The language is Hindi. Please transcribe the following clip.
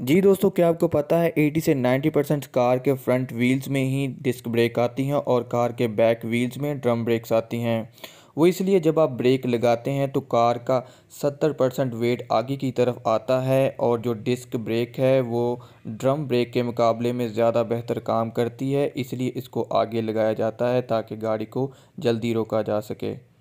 जी दोस्तों क्या आपको पता है 80 से 90 परसेंट कार के फ्रंट व्हील्स में ही डिस्क ब्रेक आती हैं और कार के बैक व्हील्स में ड्रम ब्रेक्स आती हैं वो इसलिए जब आप ब्रेक लगाते हैं तो कार का 70 परसेंट वेट आगे की तरफ आता है और जो डिस्क ब्रेक है वो ड्रम ब्रेक के मुकाबले में ज़्यादा बेहतर काम करती है इसलिए इसको आगे लगाया जाता है ताकि गाड़ी को जल्दी रोका जा सके